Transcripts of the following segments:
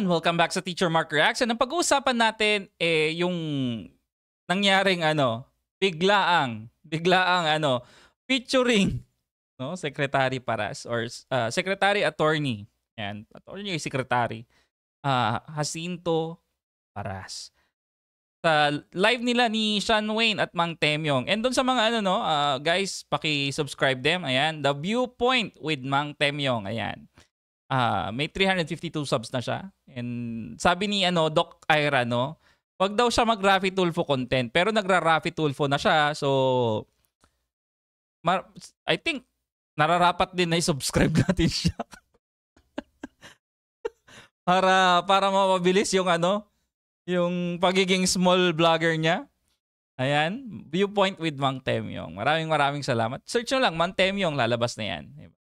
Yon, welcome back sa Teacher Mark Reaction. Ang pag-uusapan natin eh yung nangyaring ano, biglaang, biglaang ano, featuring no, Secretary Paras or uh, Secretary Attorney. Yan, attorney secretary. Uh, Jacinto Paras. Sa live nila ni Sean Wayne at Mang Temyong. And doon sa mga ano no, uh, guys, paki-subscribe them. Ayan, The Viewpoint with Mang Temyong. Ayan. Uh, may 352 subs na siya. And sabi ni ano, Doc Ira, no? Wag daw siya mag Rafi Tulfo content. Pero nagra-Rafi Tulfo na siya. So, mar- I think, nararapat din na i-subscribe natin siya. para, para mapabilis yung ano, yung pagiging small vlogger niya. Ayan, Viewpoint with Mang Temyong. Maraming maraming salamat. Search nyo lang, Mang Temyong, lalabas na yan. Diba?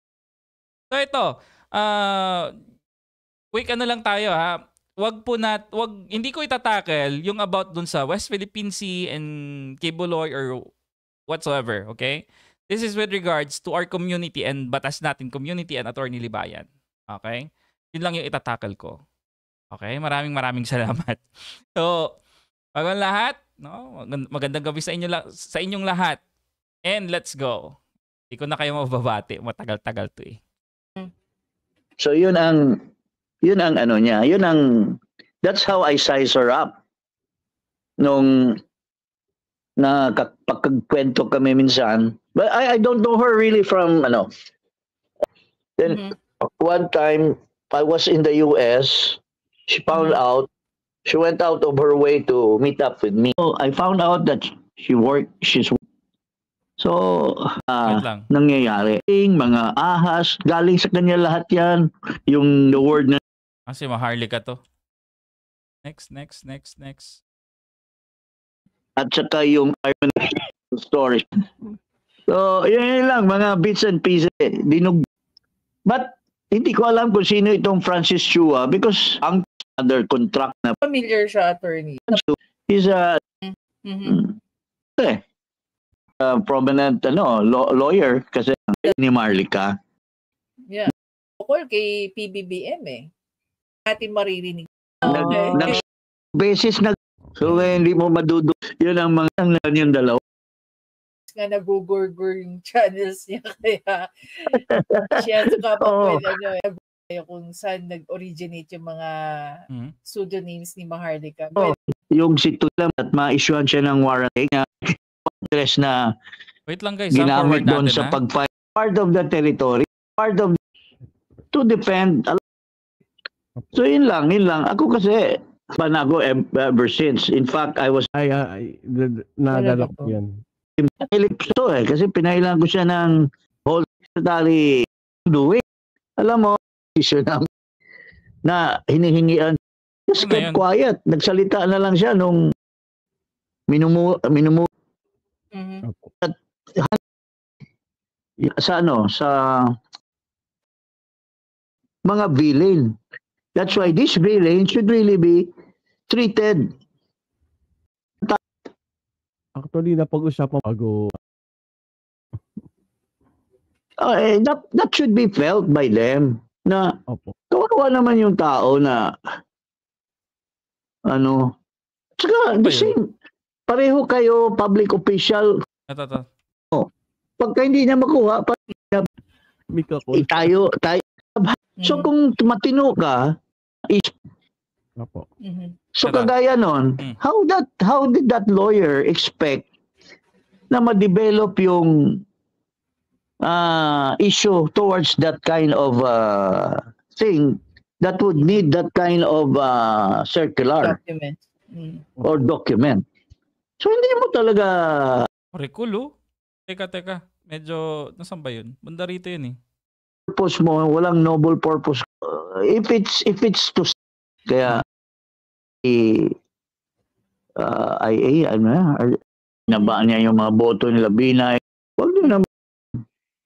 So ito, uh, quick ano lang tayo ha. Wag po nat, wag, hindi ko itatackle yung about dun sa West Philippine Sea and law or whatsoever, okay? This is with regards to our community and batas natin, community and attorney libayan. Okay? Yun lang yung itatackle ko. Okay? Maraming maraming salamat. So, magandang lahat. No? Magandang gabi sa inyo la- sa inyong lahat. And let's go. Hindi ko na kayo mababati. Matagal-tagal to eh. So yun ang yun ang ano niya, yun ang that's how I size her up. Nung na pagkagkwento kami minsan, but I I don't know her really from ano. Then mm-hmm. one time I was in the US, she found mm-hmm. out she went out of her way to meet up with me. So I found out that she worked she's So, uh, nangyayari. Mga ahas, galing sa kanya lahat yan. Yung the word na... Kasi ah, maharlika to. Next, next, next, next. At saka yung Iron story. So, yun, yun lang, mga bits and pieces. Dinug But, hindi ko alam kung sino itong Francis Chua ah, because ang under contract na... Familiar siya, attorney. He's a... Mm-hmm. Eh, uh, prominent ano law- lawyer kasi ni Marlica. Yeah. Bukol kay PBBM eh. Natin maririnig. Oh. Nag, okay. nag basis nag so eh, hindi mo madudu yun ang mga ang yung dalawa nga nagugurgur yung channels niya kaya siya saka pa oh. ano eh, kung saan nag-originate yung mga hmm. pseudonyms ni Maharlika. Oh, yung si Tulam at ma-issuean siya ng warrant eh, na address na Wait lang guys, ah, ginamit doon natin, sa ah. pag part of the territory, part of to depend. So yun lang, yun lang. Ako kasi Banago ever since. In fact, I was... Ay, ah, ay, naalala ko yan. eh, kasi pinailan ko siya ng whole secretary doing. Alam mo, issue na, na hinihingian. Just ano kept quiet. Nagsalita na lang siya nung minumu, minumu Mm-hmm. sa ano, sa mga villain. That's why this villain should really be treated. Actually, napag-usapan bago. uh, eh, that, that should be felt by them na Opo. kawawa naman yung tao na ano, tsaka the same, Pareho kayo public official. Ito, ito. Oh. Pagka hindi niya makuha, pa Mika ko. Eh, tayo, tayo. So mm. kung matino ka, is Apo. Mm-hmm. So kagaya nun, mm. how that how did that lawyer expect na ma-develop yung uh, issue towards that kind of uh, thing that would need that kind of uh, circular document. Mm. or document. So hindi mo talaga... Curriculo? Teka, teka. Medyo, nasan ba yun? Banda rito yun eh. Purpose mo, walang noble purpose. Uh, if it's, if it's to... Kaya, eh, uh, IA, ano na, nabaan niya yung mga boto nila, Binay. wag din na.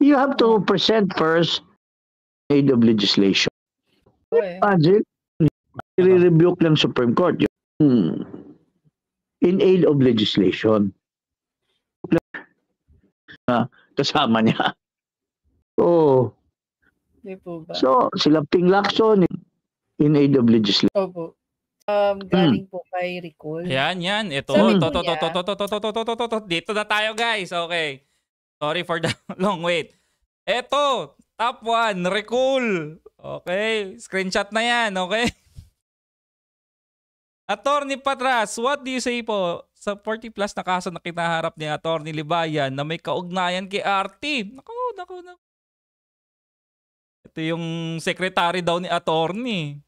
You have to present first aid of legislation. Okay. Oh, Imagine, eh. ano? i-rebuke ng Supreme Court. Yung, hmm in aid of legislation. Uh, kasama niya. Oo. Oh. So, sila Ping Lacson in aid of legislation. Opo. Um, galing hmm. po kay Recall. Yan, yan. Ito, Sabi ito, ito, ito, ito, ito, ito, ito, ito, ito, ito, Dito na tayo, guys. Okay. Sorry for the long wait. Ito, top 1, Recall. Okay, screenshot na yan, okay? Attorney Patras, what do you say po sa 40 plus na kaso na kinaharap ni Attorney Libayan na may kaugnayan kay RT? Naku, naku, naku. Ito yung secretary daw ni Attorney.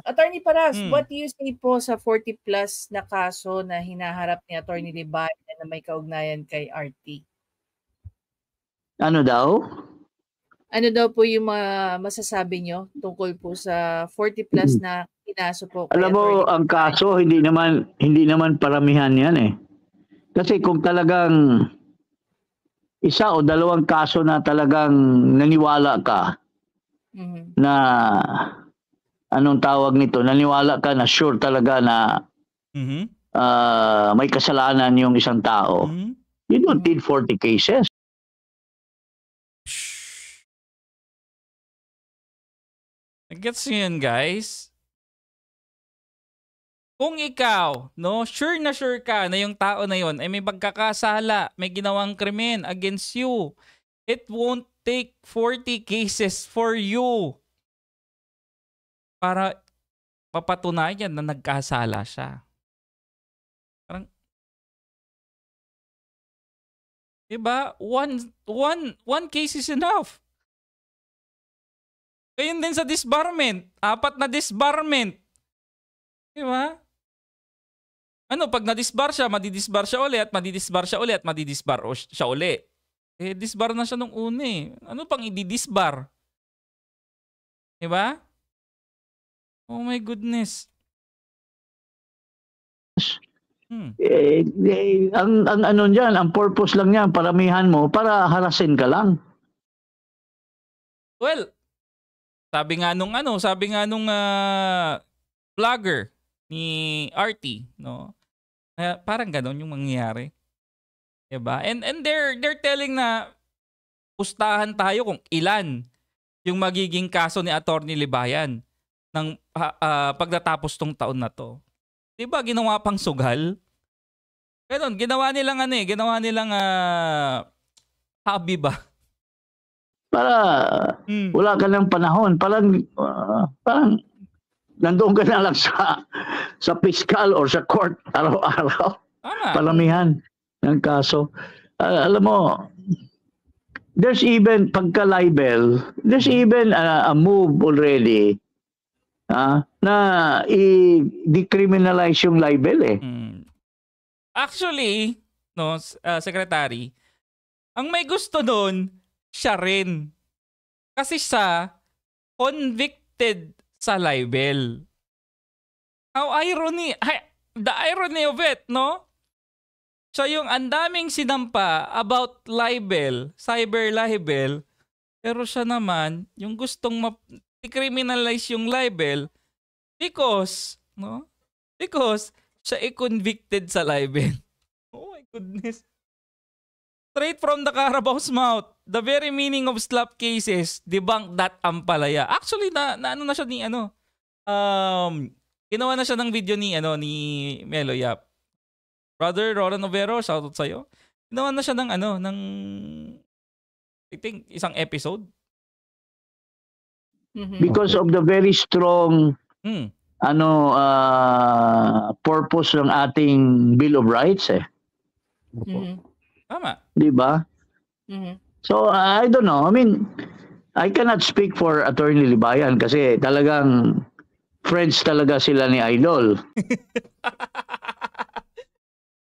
Attorney Paras, hmm. what do you say po sa 40 plus na kaso na hinaharap ni Attorney Libayan na may kaugnayan kay RT? Ano daw? Ano daw po yung masasabi nyo tungkol po sa 40 plus hmm. na pinaso po. Alam mo, ang kaso hindi naman hindi naman paramihan 'yan eh. Kasi kung talagang isa o dalawang kaso na talagang naniwala ka mm-hmm. na anong tawag nito, naniwala ka na sure talaga na mm-hmm. uh, may kasalanan yung isang tao. Mm-hmm. You don't need 40 cases. Gets yun, guys kung ikaw, no, sure na sure ka na yung tao na yon ay may pagkakasala, may ginawang krimen against you, it won't take 40 cases for you para mapatunayan na nagkasala siya. Parang, diba? One, one, one case is enough. Ngayon din sa disbarment. Apat na disbarment. Di ba? ano, pag na-disbar siya, madidisbar siya ulit, madidisbar siya ulit, madidisbar siya ulit. Eh, disbar na siya nung una eh. Ano pang i-disbar? Diba? Oh my goodness. Hmm. Eh, eh, ang, ang ano diyan, ang purpose lang niyan, paramihan mo para harasin ka lang. Well, sabi nga nung ano, sabi nga nung uh, vlogger ni RT, no. Uh, parang ganoon yung mangyayari. 'Di ba? And and they're they're telling na pustahan tayo kung ilan yung magiging kaso ni Attorney Libayan ng uh, uh, pagtatapos tong taon na to. 'Di ba ginawa pang sugal? Ganun, ginawa nilang ano eh, ginawa nilang uh, hobby ba? Para hmm. wala ka ng panahon, parang uh, parang nandoon ka na lang sa sa fiscal or sa court araw-araw. Palamihan ng kaso. Uh, alam mo, there's even pagka libel, there's even uh, a move already uh, na i-decriminalize yung libel eh. Hmm. Actually, no, uh, secretary, ang may gusto doon siya rin. Kasi sa convicted sa libel. How irony, the irony of it, no? So yung andaming sinampa about libel, cyber libel, pero siya naman, yung gustong ma- criminalize yung libel because, no? Because siya i-convicted sa libel. Oh my goodness. Straight from the Carabao's mouth the very meaning of slap cases, debunk that ampalaya. Actually, na, na ano na siya ni ano, um, ginawa na siya ng video ni ano ni Melo Yap. Brother Roran Overo, shout out sa iyo. Ginawa na siya ng ano, ng I think isang episode. mm Because of the very strong mm. ano uh, purpose ng ating Bill of Rights eh. Mm-hmm. Tama. 'Di ba? Mm-hmm. So, uh, I don't know. I mean, I cannot speak for Attorney Libayan kasi talagang friends talaga sila ni Idol.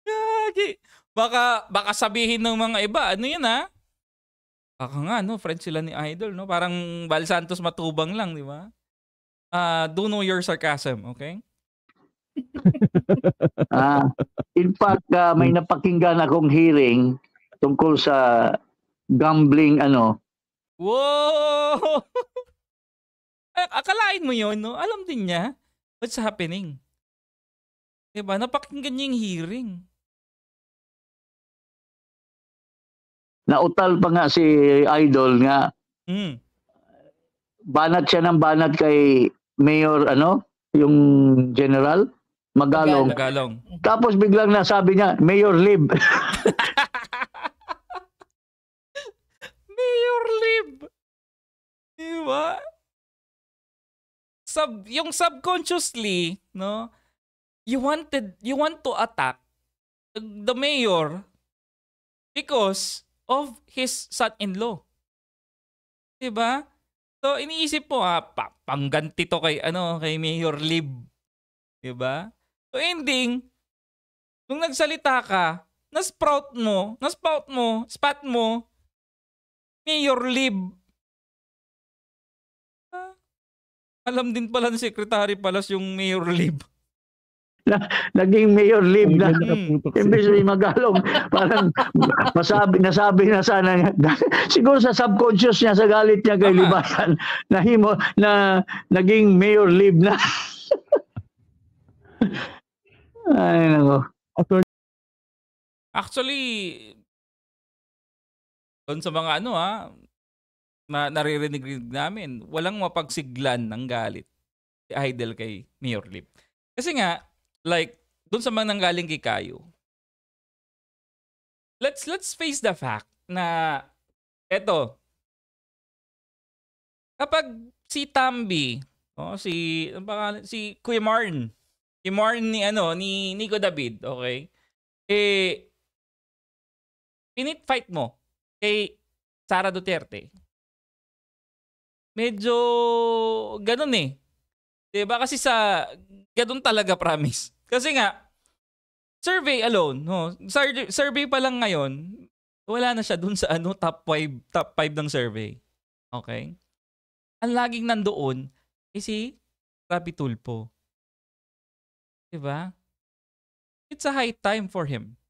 Gagi. baka baka sabihin ng mga iba, ano 'yun ha? Baka nga no, friends sila ni Idol no. Parang Val Santos matubang lang, di ba? Uh, do know your sarcasm, okay? ah, in fact, uh, may napakinggan akong hearing tungkol sa gambling ano. Whoa! Eh, akalain mo yon no? Alam din niya what's happening. Diba? Napakinggan niya yung hearing. Nautal pa nga si Idol nga. Mm. Banat siya ng banat kay Mayor ano, yung general. Magalong. Magalong. Tapos biglang nasabi niya, Mayor Lib. Mayor Lib. Di ba? Sub, yung subconsciously, no? You wanted, you want to attack the mayor because of his son-in-law. Di ba? So iniisip po ha, ah, pa, pangganti to kay ano, kay Mayor Lib. 'Di ba? So ending nung nagsalita ka, na-sprout mo, na sprout mo, spat mo Mayor Lib. Ah, alam din pala ng Secretary Palas yung Mayor Lib. Na, naging Mayor Lib na hmm. imbes na magalong parang masabi nasabi na sana niya siguro sa subconscious niya sa galit niya kay Libasan na himo na naging Mayor Lib na ay nako Actually, doon sa mga ano ha, ah, na naririnig namin, walang mapagsiglan ng galit si Idol kay Mayor Lip. Kasi nga, like, doon sa mga nanggaling kay Kayo, let's let's face the fact na eto, kapag si Tambi, oh, si, ang pangalan, si Kuya Martin, si Martin ni, ano, ni Nico David, okay? Eh, pinit fight mo kay Sara Duterte, medyo ganun eh. 'Di ba Kasi sa, ganun talaga promise. Kasi nga, survey alone, no, survey, pa lang ngayon, wala na siya dun sa ano, top 5, top 5 ng survey. Okay? Ang laging nandoon is eh, si Rapi Tulpo. 'Di ba? It's a high time for him.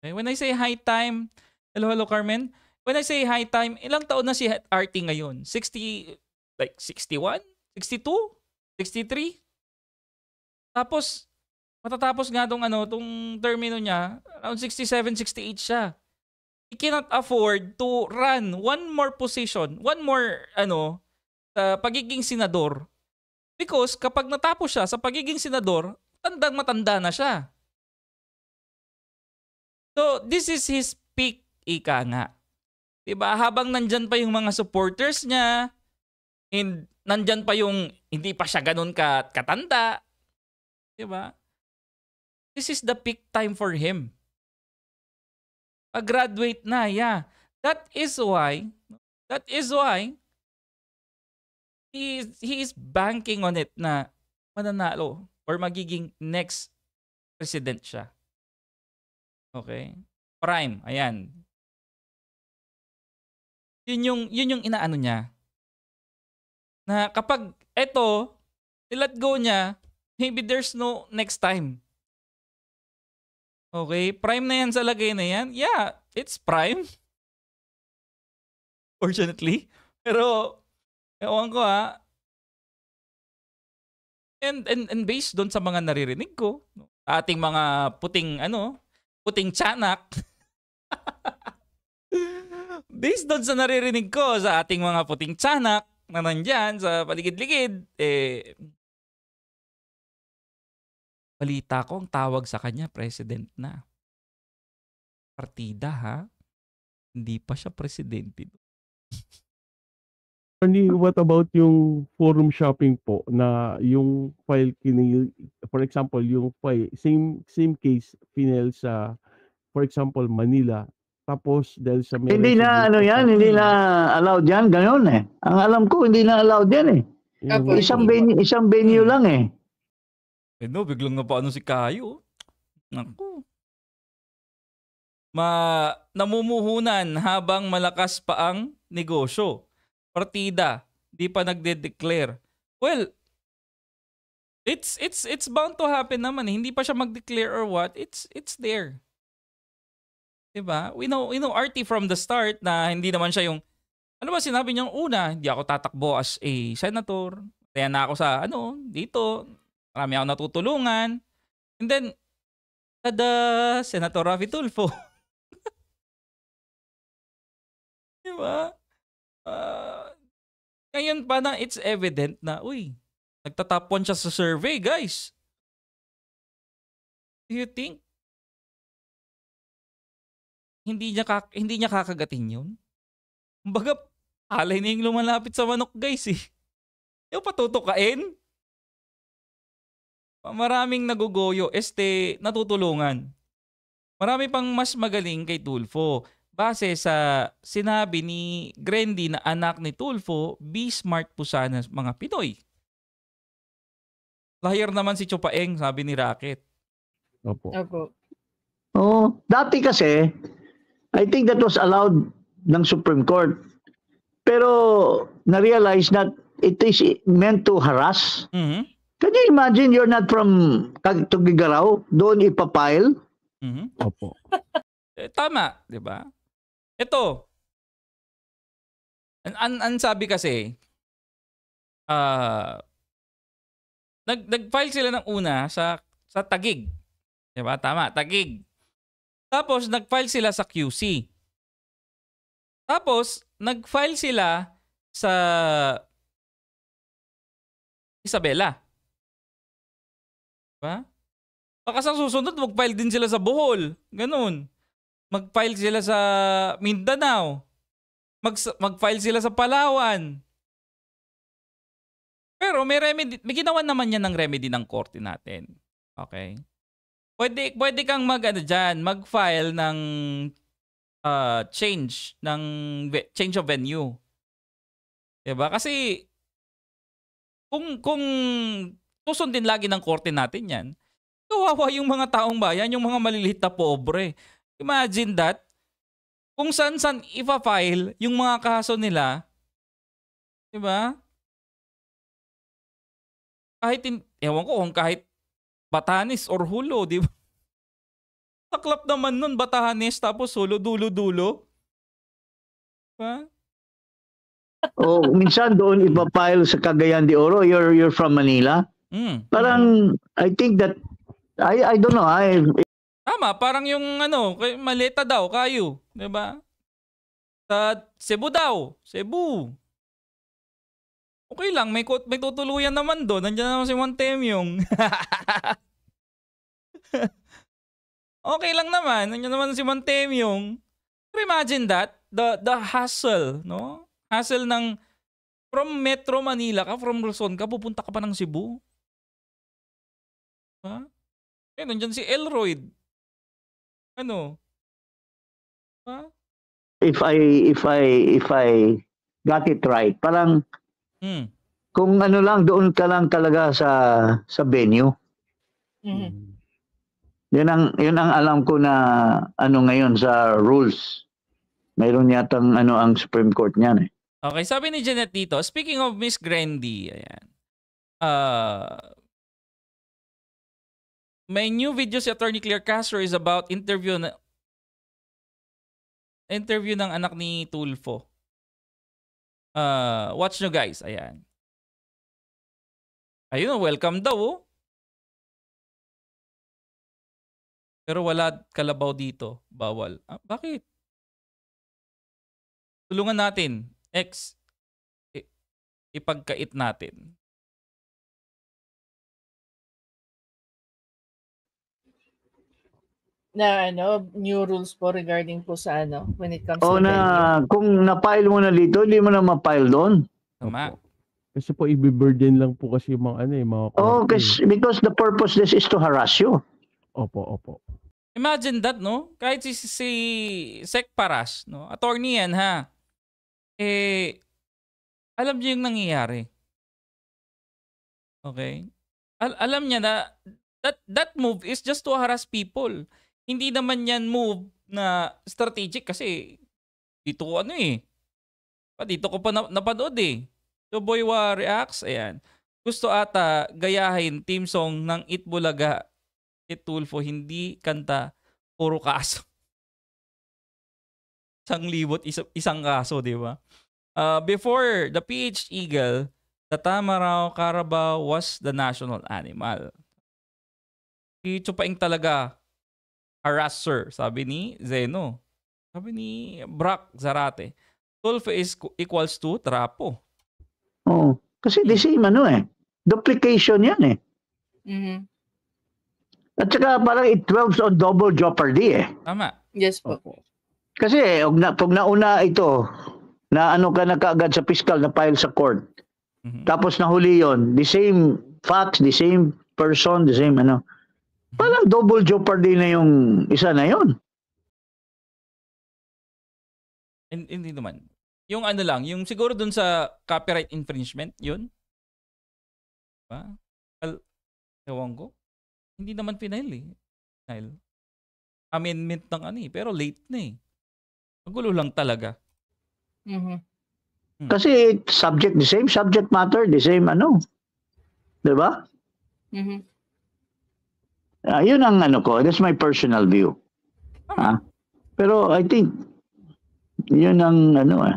Okay? When I say high time, hello, hello, Carmen. When I say high time, ilang taon na si RT ngayon? 60, like 61? 62? 63? Tapos, matatapos nga tong ano, tong termino niya, around 67, 68 siya. He cannot afford to run one more position, one more, ano, sa pagiging senador. Because kapag natapos siya sa pagiging senador, tandang matanda na siya. So, this is his peak, ika nga. Diba? Habang nandyan pa yung mga supporters niya, and nandyan pa yung hindi pa siya ganun ka katanda. Diba? This is the peak time for him. Pag-graduate na, yeah. That is why, that is why, he is, he is banking on it na mananalo or magiging next president siya. Okay? Prime, ayan. Yun yung, yun yung inaano niya. Na kapag eto, let go niya, maybe there's no next time. Okay? Prime na yan sa lagay na yan. Yeah, it's prime. Fortunately. Pero, ewan ko ha. Ah. And, and, and based doon sa mga naririnig ko, ating mga puting ano, puting tiyanak. Based doon sa naririnig ko sa ating mga puting tiyanak na nandyan sa paligid-ligid, eh, balita ko ang tawag sa kanya, president na. Partida ha? Hindi pa siya presidente. Attorney, what about yung forum shopping po na yung file kinil for example yung file same same case final sa for example Manila tapos dahil sa may Hindi na ano yan, hindi na allowed yan ganoon eh. Ang alam ko hindi na allowed yan eh. Yung, isang venue, isang venue lang eh. Eh no, biglang paano si Kayo. Naku. Ma namumuhunan habang malakas pa ang negosyo partida, di pa nagde-declare. Well, it's it's it's bound to happen naman eh. Hindi pa siya mag-declare or what. It's it's there. 'Di ba? We know we know RT from the start na hindi naman siya yung ano ba sinabi niya una, hindi ako tatakbo as a senator. Kaya na ako sa ano, dito. Marami ako natutulungan. And then tada, Senator Rafi Tulfo. 'Di ba? Uh, ah, ngayon pa na it's evident na, uy, nagtatapon siya sa survey, guys. Do you think hindi niya kak hindi niya kakagatin 'yun? Kumbaga, alay na yung lumalapit sa manok, guys eh. Yung patutukain. Maraming nagugoyo, este, natutulungan. Marami pang mas magaling kay Tulfo base sa sinabi ni Grendy na anak ni Tulfo, be smart po sana mga Pinoy. Lahir naman si Chupaeng, sabi ni Rocket. Opo. Opo. Oh, dati kasi, I think that was allowed ng Supreme Court. Pero na-realize that it is meant to harass. Mm-hmm. Can you imagine you're not from Tugigaraw, doon ipapile? Mm-hmm. Opo. eh, tama, di ba? Ito. An, an, an sabi kasi, uh, nag, nag-file sila ng una sa, sa Tagig. 'Di ba? Tama, Tagig. Tapos, nag-file sila sa QC. Tapos, nag-file sila sa Isabela. Diba? Baka sa susunod, mag-file din sila sa Bohol. Ganun. Mag-file sila sa Mindanao. Mag- mag-file sila sa Palawan. Pero may remedy, may ginawa naman yan ng remedy ng korte natin. Okay? Pwede, pwede kang mag, ano, dyan, mag-file ng uh, change, ng change of venue. Diba? Kasi, kung, kung susundin lagi ng korte natin yan, kawawa yung mga taong bayan, yung mga maliliit na pobre. Imagine that. Kung saan-saan ipa-file yung mga kaso nila, 'di ba? Kahit in, ewan ko kung kahit batanis or Hulo, 'di ba? Taklap naman nun batanis, tapos Hulo dulo-dulo. 'Di diba? oh, minsan doon ipapile sa Cagayan de Oro. You're you're from Manila. Mm. Parang I think that I I don't know. I tama, parang yung ano, kay maleta daw, kayo, 'di ba? Sa Cebu daw, Cebu. Okay lang, may may tutuluyan naman doon. Nandiyan naman si Juan Temyong. okay lang naman, nandiyan naman si Juan Temyong. Imagine that, the the hassle, no? Hassle ng from Metro Manila ka, from Luzon ka, pupunta ka pa ng Cebu. Ha? Diba? Huh? Eh, nandiyan si Elroyd. Ano? Ha? If I if I if I got it right, parang hmm. kung ano lang doon ka lang talaga sa sa venue. Mm-hmm. Yun ang yun ang alam ko na ano ngayon sa rules. Mayroon yatang ano ang Supreme Court niyan eh. Okay, sabi ni Janet dito, speaking of Miss Grandy, ayan. Uh, may new video si Attorney Claire Castro is about interview na interview ng anak ni Tulfo. Uh, watch nyo guys. Ayan. Ayun, oh, welcome daw. Oh. Pero wala kalabaw dito. Bawal. Ah, bakit? Tulungan natin. X. ipagkait natin. na ano new rules po regarding po sa ano when it comes oh, to na venue. kung na-file mo na dito, hindi mo na ma-file doon. Tama. Kasi po i-burden lang po kasi yung mga ano eh, mga Oh, kasi eh. because the purpose this is to harass you. Opo, opo. Imagine that, no? Kahit si, si Sec Paras, no? Attorney yan, ha? Eh, alam niya yung nangyayari. Okay? Al- alam niya na that that move is just to harass people hindi naman yan move na strategic kasi dito ko ano eh. Pa ah, dito ko pa na- napanood eh. So Boywa reacts, ayan. Gusto ata gayahin team song ng Itbulaga Itulfo, hindi kanta, puro kaso. Isang libot, isa, isang kaso, di ba? Uh, before the PH Eagle, the Tamarao Carabao was the national animal. Ichupaing talaga harasser, sabi ni Zeno. Sabi ni Brock Zarate. Tulfo is equals to trapo. Oh, kasi the same ano eh. Duplication yan eh. Mm-hmm. At saka parang it dwells on double jeopardy eh. Tama. Yes po. Opo. Kasi og na, pag nauna ito, na ano ka na kaagad sa fiscal na file sa court, mm-hmm. tapos nahuli yon the same facts, the same person, the same ano, Parang double jeopardy na yung isa na yun. Hindi naman. Yung ano lang, yung siguro dun sa copyright infringement, yun. Ba? Al, ewan ko. Hindi naman pinail eh. Pinail. Amendment ng ano eh, pero late na eh. Magulo lang talaga. Mm-hmm. Hmm. Kasi subject, the same subject matter, the same ano. Diba? Mm-hmm. Uh, yun ang ano ko. That's my personal view. Ha? Oh. Ah, pero I think, yun ang ano eh.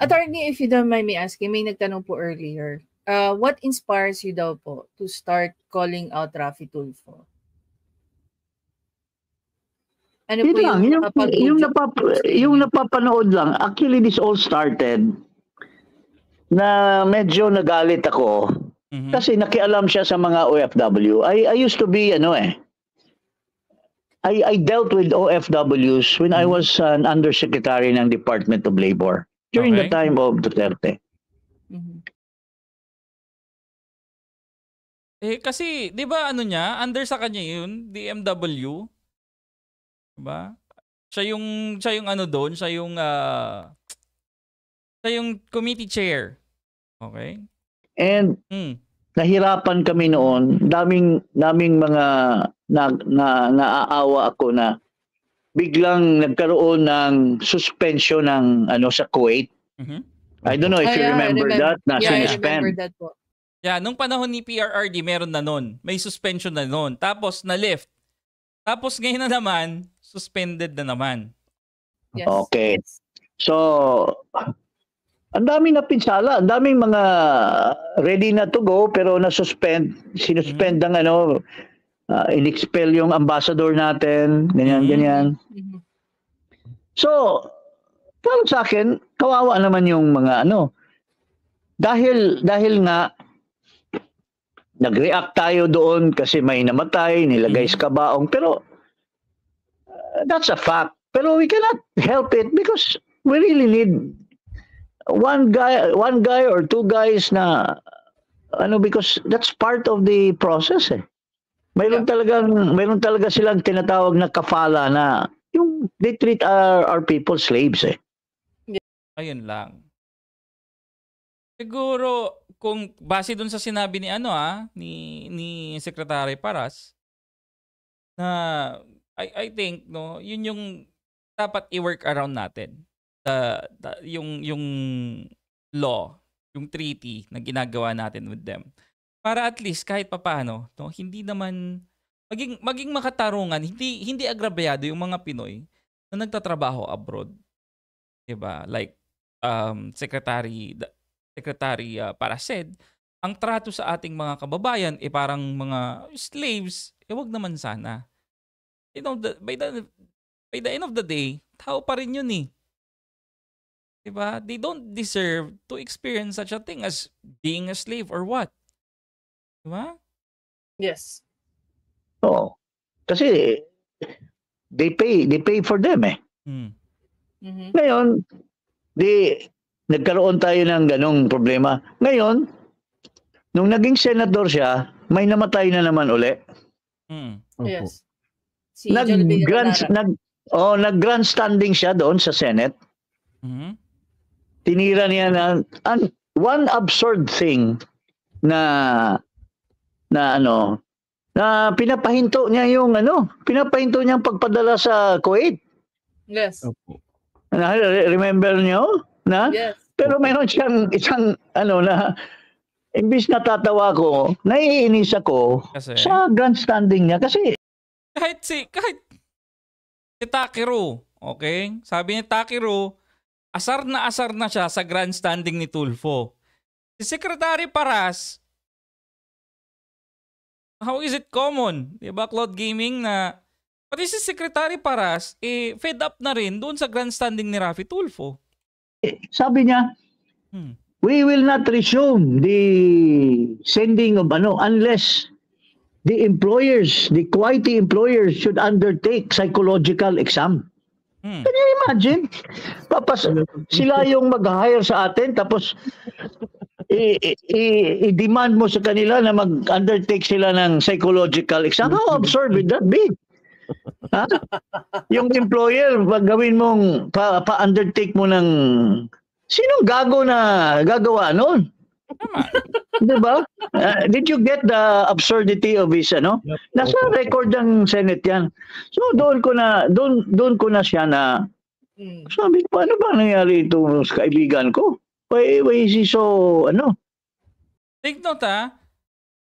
Attorney, if you don't mind me asking, may nagtanong po earlier. Uh, what inspires you daw po to start calling out Rafi Tulfo? Ano Yun po lang, yung, yung, yung, napap yung napapanood lang, actually this all started na medyo nagalit ako Mm-hmm. Kasi nakialam siya sa mga OFW. I, I used to be, ano eh, I, I dealt with OFWs when mm-hmm. I was an undersecretary ng Department of Labor during okay. the time of Duterte. Mm-hmm. Eh, kasi, di ba ano niya, under sa kanya yun, DMW. Di ba? Siya yung, siya yung ano doon, siya yung, uh, siya yung committee chair. Okay? And mm. nahirapan kami noon. Daming daming mga na, na, naaawa ako na biglang nagkaroon ng suspension ng ano sa Kuwait. Mm-hmm. I don't know if you remember, remember that na yeah, sinuspend. Yeah, that po. Yeah, nung panahon ni PRRD, meron na noon, May suspension na noon. Tapos na-lift. Tapos ngayon na naman, suspended na naman. Yes. Okay. So, ang daming na ang daming mga ready na to go pero na-suspend, sinuspend ang mm. ano, uh, inexpel yung ambassador natin, ganyan, mm. ganyan. So, parang sa akin, kawawa naman yung mga ano. Dahil, dahil nga, nag-react tayo doon kasi may namatay, nilagay mm. sa kabaong, pero uh, that's a fact. Pero we cannot help it because we really need one guy one guy or two guys na ano because that's part of the process eh. Mayroon yeah. talagang mayroon talaga silang tinatawag na kafala na yung they treat our, our people slaves eh. Yeah. Ayun lang. Siguro kung base doon sa sinabi ni ano ah ni ni Secretary Paras na I I think no yun yung dapat i-work around natin the, the yung yung law, yung treaty na ginagawa natin with them. Para at least kahit papaano, no, hindi naman maging maging makatarungan, hindi hindi agrabyado yung mga Pinoy na nagtatrabaho abroad. 'Di ba? Like um secretary secretary uh, para said, ang trato sa ating mga kababayan eh parang mga slaves, eh wag naman sana. You know, the, by the by the end of the day, tao pa rin 'yun eh. Diba? They don't deserve to experience such a thing as being a slave or what? Diba? Yes. Oo. Kasi they pay they pay for them eh. Mm. Mm-hmm. Ngayon, di nagkaroon tayo ng ganong problema. Ngayon, nung naging senador siya, may namatay na naman uli. Mm. Yes. Si nag grand nag oh, nag grandstanding siya doon sa Senate. Mm-hmm tinira niya na an, one absurd thing na na ano na pinapahinto niya yung ano pinapahinto niya ang pagpadala sa Kuwait yes na, remember niyo na yes. pero meron siyang isang ano na imbis tatawa ko naiinis ako kasi, sa grandstanding niya kasi kahit si kahit si Takeru okay sabi ni Takiro asar na asar na siya sa grandstanding ni Tulfo. Si Secretary Paras, how is it common? Di ba, Cloud Gaming na pati si Secretary Paras, eh, fed up na rin doon sa grandstanding ni Rafi Tulfo. Sabi niya, hmm. we will not resume the sending of ano unless the employers, the quality employers should undertake psychological exam. Hmm. Can you imagine? Tapos sila yung mag-hire sa atin tapos i-demand mo sa kanila na mag-undertake sila ng psychological exam. How absurd would that be? Ha? Yung employer, pag gawin mong pa-undertake mo ng sinong gago na gagawa noon? Tama. diba? Uh, did you get the absurdity of his ano? Yep. Nasa record ng Senate 'yan. So doon ko na doon doon ko na siya na hmm. sabi ko ano ba nangyari itong kaibigan ko? Why, why is he so ano? Take note ah.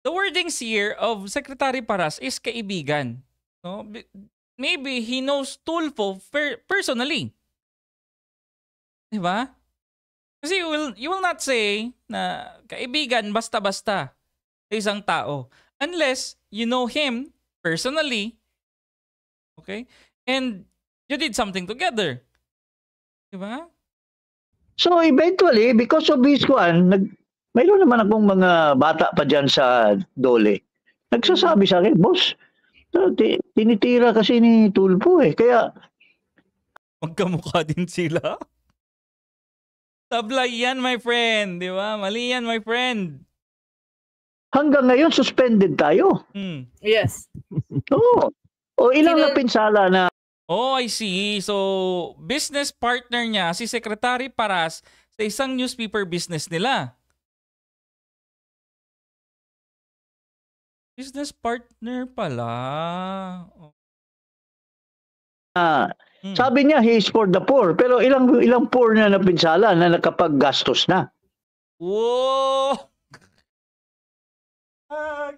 The wording here of Secretary Paras is kaibigan. No? Maybe he knows Tulfo per- personally. Diba? Kasi you will, you will not say na kaibigan basta-basta sa isang tao unless you know him personally. Okay? And you did something together. Di ba? So eventually, because of this one, nag, mayroon naman akong mga bata pa dyan sa Dole. Nagsasabi sa akin, boss, tinitira kasi ni Tulpo eh. Kaya... Magkamukha din sila? Tablay yan, my friend. Di ba? Mali yan, my friend. Hanggang ngayon, suspended tayo. Mm. Yes. Oo. O ilang Sina... napinsala na Oh, I see. So, business partner niya, si Secretary Paras, sa isang newspaper business nila. Business partner pala. Ah, Hmm. Sabi niya, he is for the poor. Pero ilang ilang poor na napinsala na nakapaggastos na. Whoa! Uh,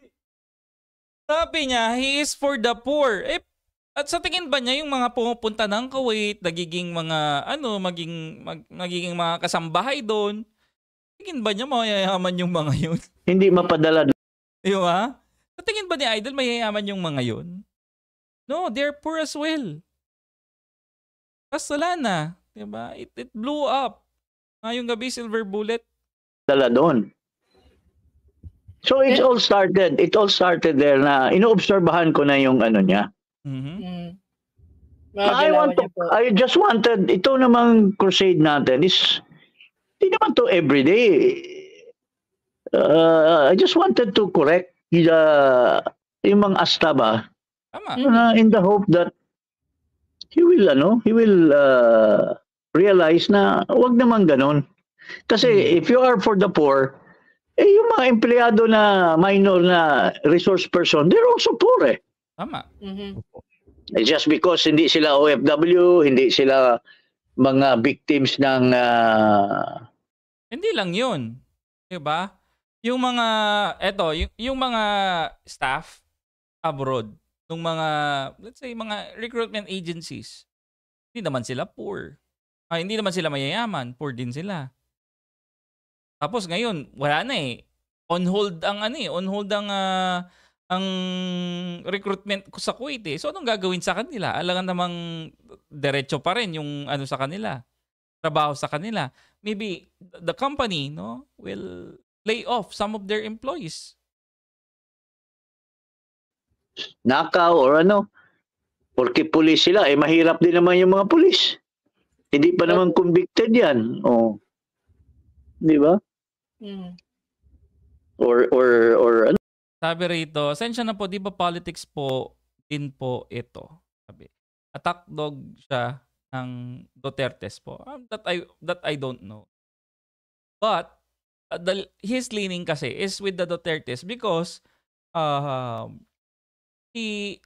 sabi niya, he is for the poor. Eh, at sa tingin ba niya yung mga pumupunta ng Kuwait, nagiging mga, ano, maging, mag, magiging mga kasambahay doon, tingin ba niya mayayaman yung mga yun? Hindi mapadala. Di ba? Sa tingin ba ni Idol mayayaman yung mga yun? No, they're poor as well wala 'di ba? It, it blew up. Ngayong gabi, silver bullet. Dala doon. So it all started, it all started there na inoobserbahan ko na yung ano niya. Mm-hmm. Mm. Well, I want to, I just wanted, ito namang crusade natin is, hindi naman to everyday. Uh, I just wanted to correct the, uh, yung mga astaba. Tama. Uh, in the hope that he will ano, he will uh, realize na wag naman ganon. Kasi hmm. if you are for the poor, eh yung mga empleyado na minor na resource person, they're also poor eh. Tama. Mm-hmm. Just because hindi sila OFW, hindi sila mga victims ng uh... Hindi lang 'yun. 'Di ba? Yung mga eto, yung, yung mga staff abroad, ng mga, let's say, mga recruitment agencies. Hindi naman sila poor. Ah, hindi naman sila mayayaman. Poor din sila. Tapos ngayon, wala na eh. On hold ang ano eh, on hold ang uh, ang recruitment ko sa Kuwait eh. So anong gagawin sa kanila? Alangan namang derecho pa rin yung ano sa kanila. Trabaho sa kanila. Maybe the company no will lay off some of their employees nakaw or ano. Porque pulis sila, eh mahirap din naman yung mga pulis. Hindi pa naman convicted yan. Oh. Di ba? Mm. Or, or, or ano? Sabi rito, sensya na po, di ba politics po din po ito? Sabi. Attack dog siya ng Duterte po. Um, that I that I don't know. But uh, the, his leaning kasi is with the Dutertes because uh, he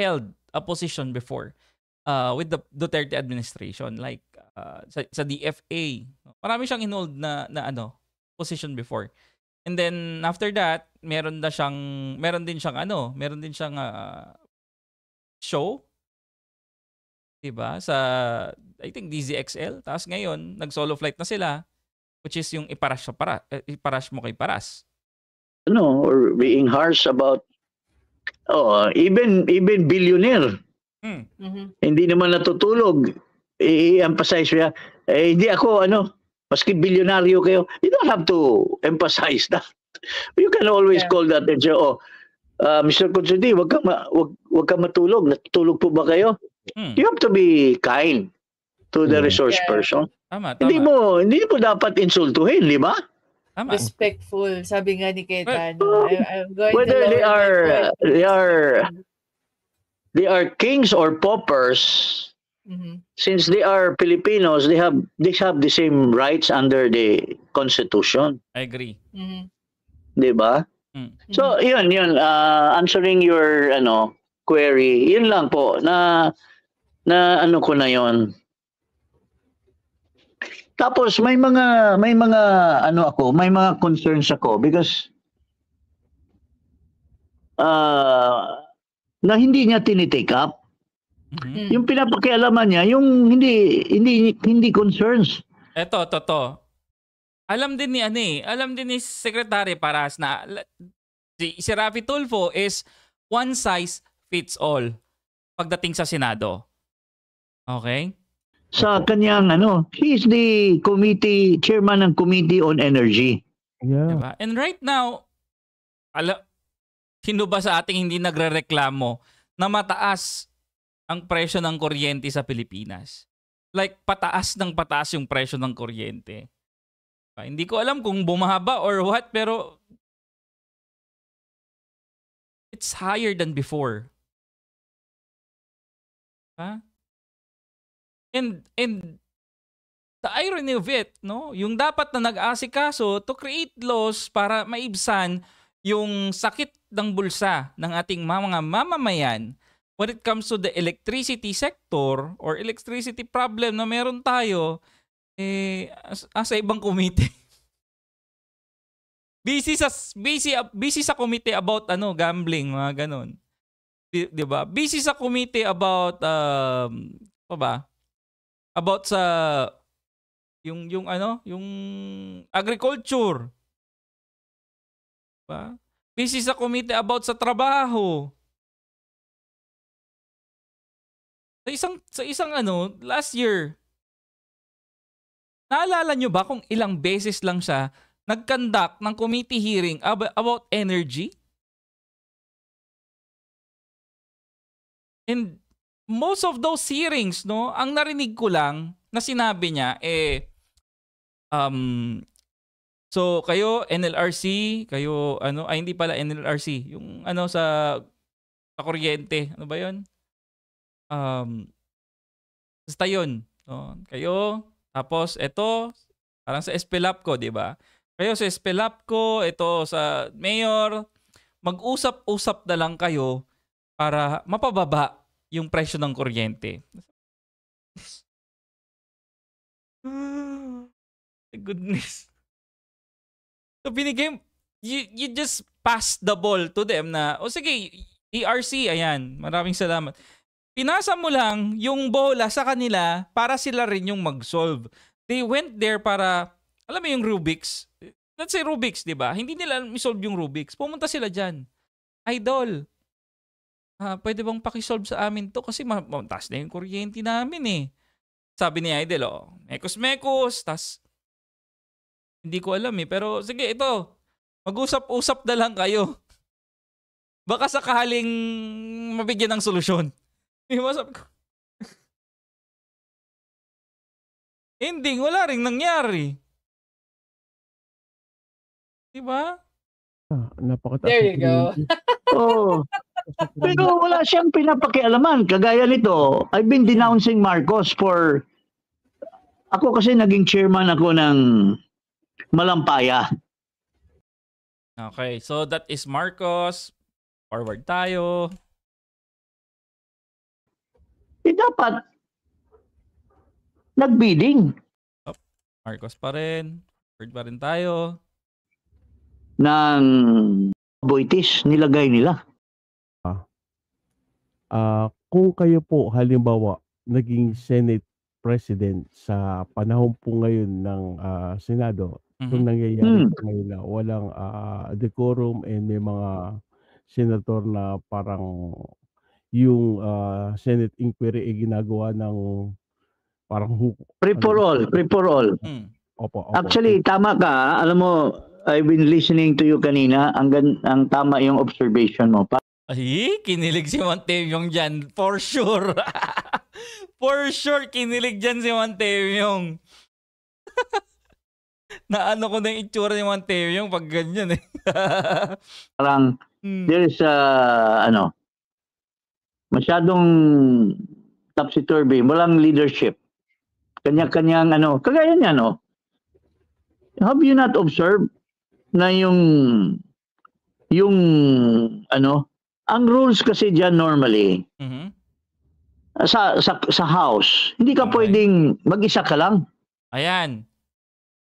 held a position before uh, with the Duterte administration like uh, sa, sa DFA. Marami siyang inold na na ano position before. And then after that, meron na siyang meron din siyang ano, meron din siyang uh, show 'di ba? Sa I think DZXL. Tapos ngayon, nag-solo flight na sila which is yung iparash para eh, iparash mo kay Paras. Ano, or being harsh about Oh, even even billionaire. Mm. hmm mm-hmm. Hindi naman natutulog. I-emphasize siya. eh, hindi ako ano, maski bilyonaryo kayo, you don't have to emphasize that. You can always yeah. call that and say, oh, uh, Mr. Consundi, wag kang ma- wag, wag kang matulog. Natutulog po ba kayo? Mm. You have to be kind to the hmm. resource yeah. person. Tama, tama. Hindi mo hindi mo dapat insultuhin, di ba? Tama. respectful. Sabi nga ni Cayetano, I'm going whether to they are they are they are kings or paupers. Mm-hmm. Since they are Filipinos, they have they have the same rights under the constitution. I agree. Mm-hmm. 'Di ba? Mm. Mm-hmm. So, 'yun 'yun uh, answering your ano query. 'Yun lang po na na ano ko na yun, tapos may mga may mga ano ako, may mga concerns ako because uh, na hindi niya tinitake up. Mm-hmm. Yung pinapakialaman niya, yung hindi hindi hindi concerns. Ito, totoo. Alam din ni ani, eh, alam din ni Secretary Paras na si, si Rafi Tulfo is one size fits all pagdating sa Senado. Okay? sa kanyang ano, he's the committee chairman ng Committee on Energy. Yeah. Diba? And right now, ala sino ba sa ating hindi nagrereklamo na mataas ang presyo ng kuryente sa Pilipinas? Like pataas ng pataas yung presyo ng kuryente. Diba? Hindi ko alam kung bumahaba or what pero it's higher than before. Ha? Huh? And and the irony of it, no, yung dapat na nag-aasikaso to create laws para maibsan yung sakit ng bulsa ng ating mga mamamayan when it comes to the electricity sector or electricity problem na meron tayo eh as, as sa ibang committee. busy sa busy busy sa committee about ano gambling mga ganun. 'Di, 'Di ba? Busy sa committee about um pa ba? about sa yung yung ano, yung agriculture. pa Busy sa committee about sa trabaho. Sa isang sa isang ano, last year. Naalala nyo ba kung ilang beses lang siya nagkandak ng committee hearing ab- about energy? And most of those hearings, no, ang narinig ko lang na sinabi niya, eh, um, so kayo, NLRC, kayo, ano, ay hindi pala NLRC, yung ano sa, sa kuryente, ano ba yun? Um, basta yun. No? Kayo, tapos ito, parang sa SPLAP ko, di ba? Kayo sa SPLAP ko, ito sa mayor, mag-usap-usap na lang kayo para mapababa yung presyo ng kuryente. Goodness. So binigay, you, you just pass the ball to them na, o oh, sige, ERC, ayan, maraming salamat. Pinasa mo lang yung bola sa kanila para sila rin yung mag-solve. They went there para, alam mo yung Rubik's, let's say Rubik's, di ba? Hindi nila solve yung Rubik's. Pumunta sila dyan. Idol, ah, pwede bang pakisolve sa amin to? Kasi mataas na yung kuryente namin eh. Sabi ni Idol, oh, mekos mekos, tas hindi ko alam eh. Pero sige, ito, mag-usap-usap na lang kayo. Baka sakaling mabigyan ng solusyon. Yung masap ko. Hindi, wala rin nangyari. Diba? Ah, napakataas. There you go. oh. Pero wala siyang pinapakialaman. Kagaya nito, I've been denouncing Marcos for... Ako kasi naging chairman ako ng Malampaya. Okay, so that is Marcos. Forward tayo. Eh dapat nagbidding. Oh, Marcos pa rin. Forward pa rin tayo. Nang Boitis, nilagay nila. Uh, kung kayo po halimbawa naging Senate President sa panahon po ngayon ng uh, Senado, mm-hmm. itong nangyayari mm. -hmm. ngayon na walang uh, decorum and may mga senator na parang yung uh, Senate inquiry ay ginagawa ng parang hook. Free ano, for ano, all, free for all. Mm. Opo, opo. Actually, tama ka. Alam mo, I've been listening to you kanina. Ang, ang tama yung observation mo. Ay, kinilig si Montemyong dyan. For sure. For sure, kinilig dyan si Montemyong. Naano ko na yung itsura ni Montemyong pag ganyan eh. Parang, hmm. there is a, uh, ano, masyadong topsy-turvy, walang leadership. Kanya-kanyang, ano, kagaya niya, no? Have you not observed na yung, yung, ano, ang rules kasi diyan normally, mm-hmm. sa, sa, sa house, hindi ka okay. pwedeng mag-isa ka lang. Ayan.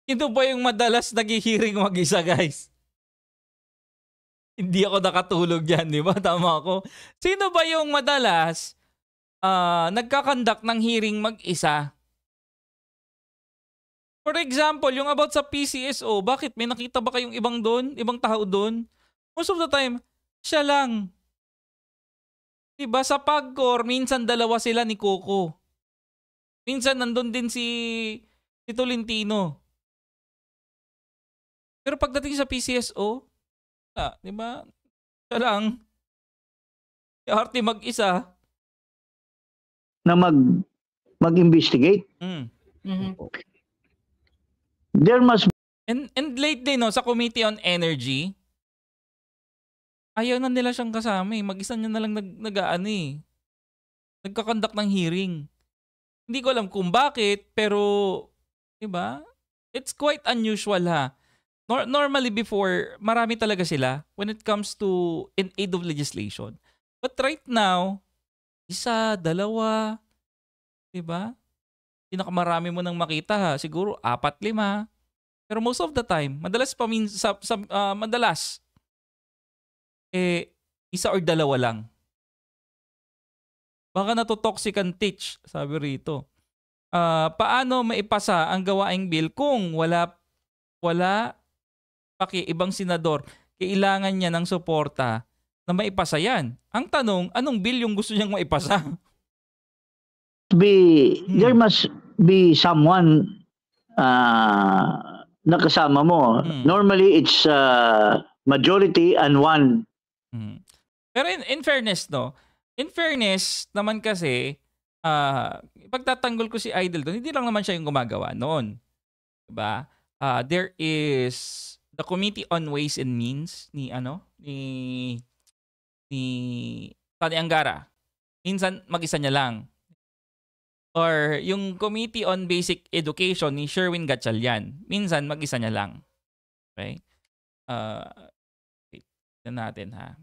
Ito po yung madalas naghihiring mag-isa, guys. Hindi ako nakatulog dyan, di ba? Tama ako. Sino ba yung madalas uh, nagkakandak ng hearing mag-isa? For example, yung about sa PCSO, bakit? May nakita ba kayong ibang doon? Ibang tao doon? Most of the time, siya lang. Diba sa pagkor, minsan dalawa sila ni Coco. Minsan nandun din si, si Tolentino. Pero pagdating sa PCSO, ah, di ba? Siya lang. Si mag-isa. Na mag, mag-investigate. Mm. Mm-hmm. There must be... And, and late no, sa Committee on Energy, ayaw na nila siyang kasama eh. Mag-isa niya na lang nag, nag eh. Nagkakondak ng hearing. Hindi ko alam kung bakit, pero, di ba? It's quite unusual ha. Nor- normally before, marami talaga sila when it comes to in aid of legislation. But right now, isa, dalawa, di ba? Pinakamarami mo nang makita ha. Siguro apat, lima. Pero most of the time, madalas pa min, sa, sa, uh, madalas eh, isa or dalawa lang. Baka natotoxic ang teach, sabi rito. Uh, paano maipasa ang gawaing bill kung wala wala paki ibang senador kailangan niya ng suporta na maipasa yan. Ang tanong, anong bill yung gusto niyang maipasa? Be, hmm. there must be someone uh, ah, kasama mo. Hmm. Normally, it's uh, majority and one Mm. Pero in, in fairness, no? In fairness naman kasi, uh, ah, pagtatanggol ko si Idol doon, hindi lang naman siya yung gumagawa noon. Diba? Uh, there is the Committee on Ways and Means ni ano ni ni Tony Angara. Minsan mag-isa niya lang. Or yung Committee on Basic Education ni Sherwin Gatchalian. Minsan mag-isa niya lang. Okay? Uh, na natin ha.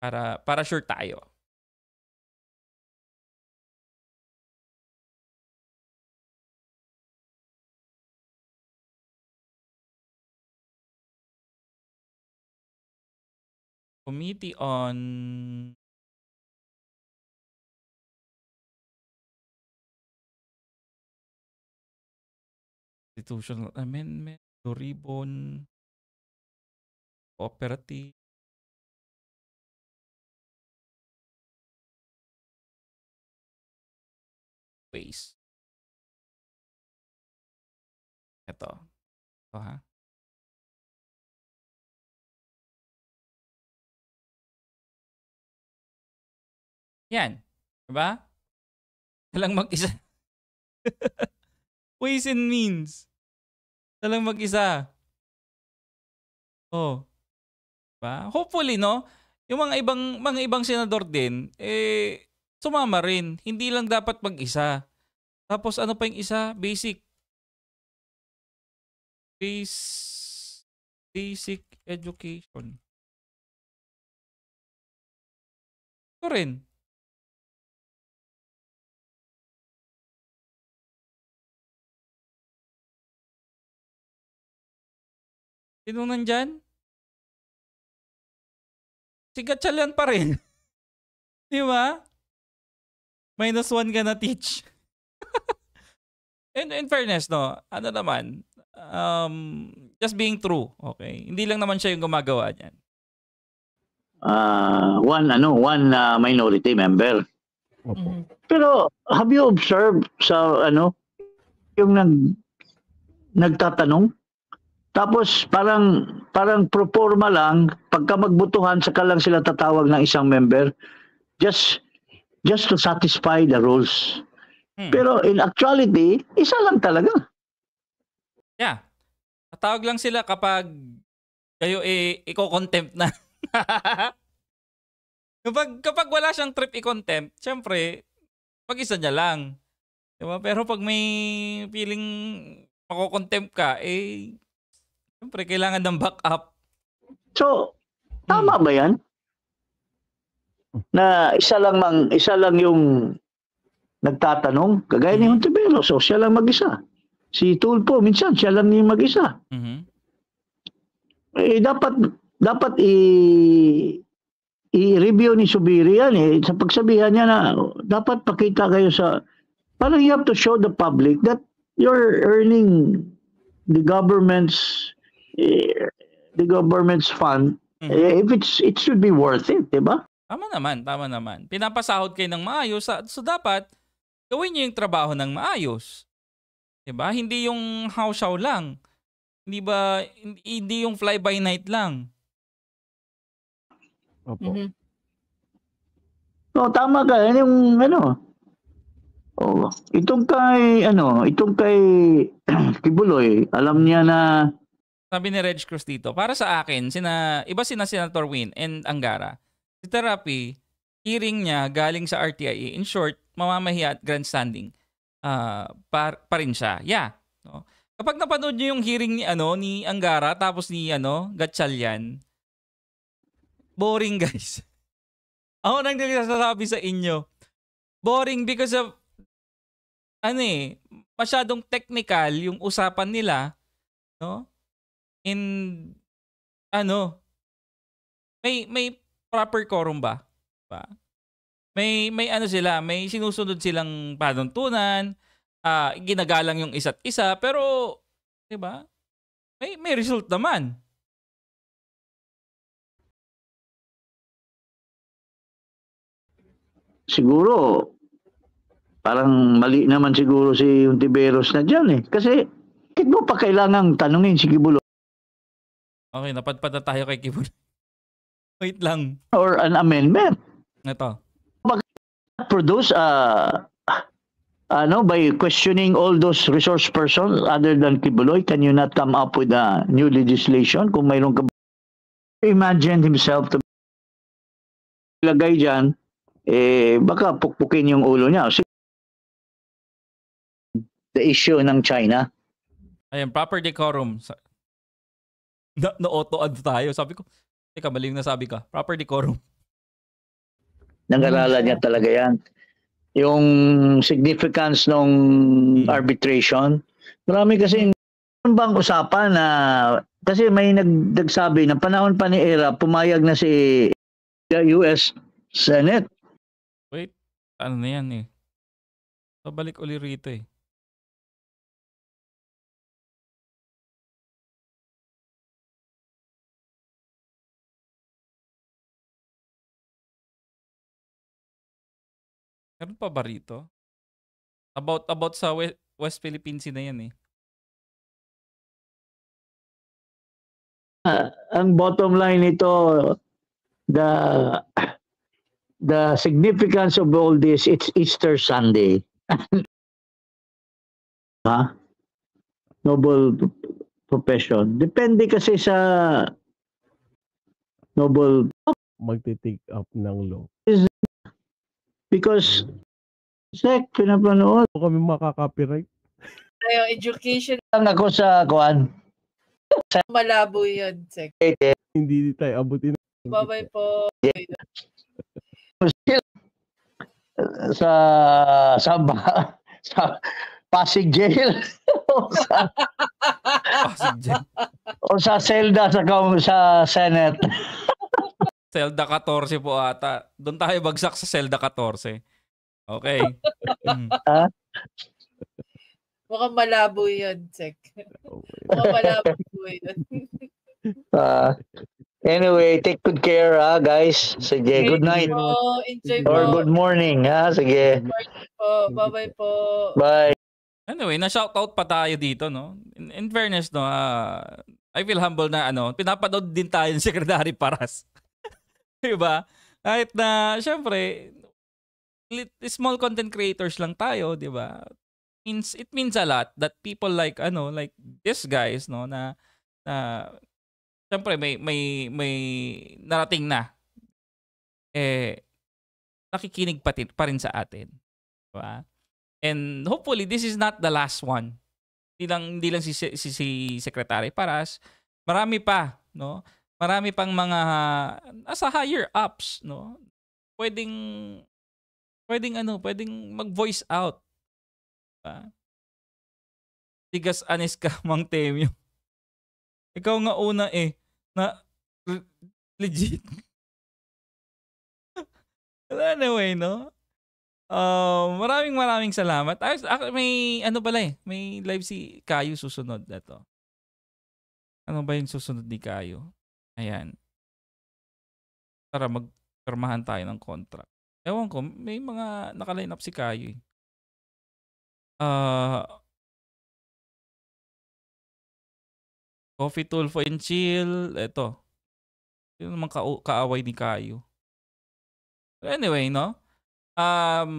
Para, para sure tayo. Committee on Constitutional Amendment, Doribon, operati ways. Ito. Ito ha. Yan. Diba? Talang mag-isa. ways and means. Talang mag-isa. Oh. Ba? Diba? Hopefully, no? Yung mga ibang mga ibang senador din eh sumama rin. Hindi lang dapat mag-isa. Tapos ano pa yung isa? Basic basic education. Ito rin. Sino nandyan? si Gatchalian pa rin. Di ba? Minus one ka na teach. in, in fairness, no? Ano naman? Um, just being true, okay? Hindi lang naman siya yung gumagawa niyan. Uh, one, ano, one uh, minority member. Mm-hmm. Pero have you observed sa ano yung nag nagtatanong tapos parang parang proforma lang pagka magbutuhan saka lang sila tatawag ng isang member just just to satisfy the rules. Hmm. Pero in actuality, isa lang talaga. Yeah. Tatawag lang sila kapag kayo eh, i-contempt na. kapag, kapag wala siyang trip i-contempt, syempre, mag-isa niya lang. Diba? Pero pag may feeling mako-contempt ka, eh, Siyempre, kailangan ng backup. So, tama hmm. ba yan? Na isa lang mang, isa lang yung nagtatanong, kagaya ni hmm. Montebello, so siya lang mag-isa. Si Tulpo, minsan siya lang yung mag-isa. Mm-hmm. Eh, dapat, dapat i i-review ni Subiri yan eh. Sa pagsabihan niya na dapat pakita kayo sa parang you have to show the public that you're earning the government's the government's fund, mm-hmm. Eh, if it's it should be worth it, 'di ba? Tama naman, tama naman. Pinapasahod kayo ng maayos, so dapat gawin niyo yung trabaho ng maayos. 'Di ba? Hindi yung how-show lang. Hindi ba hindi yung fly by night lang. Opo. Mm-hmm. No, tama ka. Yung ano, Oh, itong kay ano, itong kay Tibuloy, alam niya na sabi ni Reg Cruz dito, para sa akin, sina, iba sina Senator Win and Angara. Si Therapy, hearing niya galing sa RTIA. In short, mamamahiya at grandstanding uh, ah, pa, pa rin siya. Yeah. No? Kapag napanood niyo yung hearing ni ano ni Angara tapos ni ano Gatchalian, boring guys. Ako nang sasabi sa inyo. Boring because of ano eh, masyadong technical yung usapan nila, no? in ano, may may proper quorum ba? Ba? May may ano sila, may sinusunod silang panuntunan, uh, ah, ginagalang yung isa't isa, pero 'di ba? May may result naman. Siguro parang mali naman siguro si Untiveros na diyan eh. Kasi kit mo pa kailangang tanungin si Kibulo Okay, napadpad na tayo kay Kibon. Wait lang. Or an amendment. Ito. Produce uh, ano by questioning all those resource persons other than Kibuloy can you not come up with a new legislation kung mayroon ka imagine himself to lagay diyan eh baka pukpukin yung ulo niya the issue ng China ayan proper decorum na, na auto-add tayo. Sabi ko, teka, mali yung nasabi ka. Proper decorum. Nangalala niya talaga yan. Yung significance ng mm-hmm. arbitration, marami kasi mm-hmm. bang usapan na kasi may nagsabi na panahon pa ni Era pumayag na si US Senate. Wait, ano na yan eh. Pabalik uli rito eh. Meron pa ba rito? About, about sa West, West Philippine Sea na yan eh. Uh, ang bottom line nito, the the significance of all this, it's Easter Sunday. ha? Noble profession. Depende kasi sa noble magti-take up ng law. Because, sec, pinapanood. Huwag kami makaka-copyright. Tayo, education. Ang ako sa kuan. Malabo yun, sec. Hindi tayo abutin. bye po. Yeah. sa Samba. Sa Pasig Jail. sa, Pasig Jail. o sa Selda sa, sa Senate. Zelda 14 po ata. Doon tayo bagsak sa Zelda 14. Okay. mm. Ah? Mukhang malabo yun, Sek. Mukhang malabo yun. uh, anyway, take good care, ha, ah, guys. Sige, okay, good night. Po. Enjoy Or good morning, ha. Sige. Good morning po. Bye-bye po. Bye. Anyway, na-shoutout pa tayo dito, no? In, in fairness, no, uh, I feel humble na, ano, pinapanood din tayo ng Secretary Paras diba? Kahit na, syempre, small content creators lang tayo, di ba? means it means a lot that people like ano like this guys no na na syempre may may may narating na eh nakikinig pa, pa rin sa atin. Di ba? And hopefully this is not the last one. Hindi lang hindi lang si si, si Secretary Paras, marami pa, no? marami pang mga nasa higher ups, no? Pwedeng pwedeng ano, pwedeng mag-voice out. Diba? Tigas anis ka, Mang Temyo. Ikaw nga una eh, na legit. anyway, no? Uh, maraming maraming salamat. Actually, ah, may ano pala eh, may live si Kayo susunod na to. Ano ba yung susunod ni Kayo? Ayan. Tara, magpirmahan tayo ng contract. Ewan ko, may mga nakaline up si Kayo eh. Uh, Coffee for and Chill. Ito. Yun naman ka kaaway ni Kayo. Anyway, no? Um,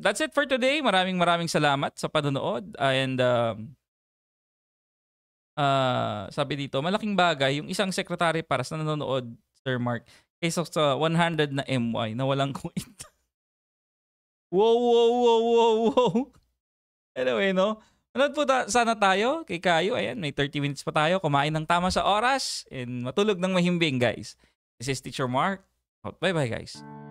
that's it for today. Maraming maraming salamat sa panonood. And um, uh, sabi dito, malaking bagay yung isang secretary para sa nanonood, Sir Mark, kaysa sa 100 na MY na walang kuwit. wow, wow, wow, wow, wow. Anyway, no? Manood po ta- sana tayo kay Kayo. Ayan, may 30 minutes pa tayo. Kumain ng tama sa oras and matulog ng mahimbing, guys. This is Teacher Mark. Bye-bye, guys.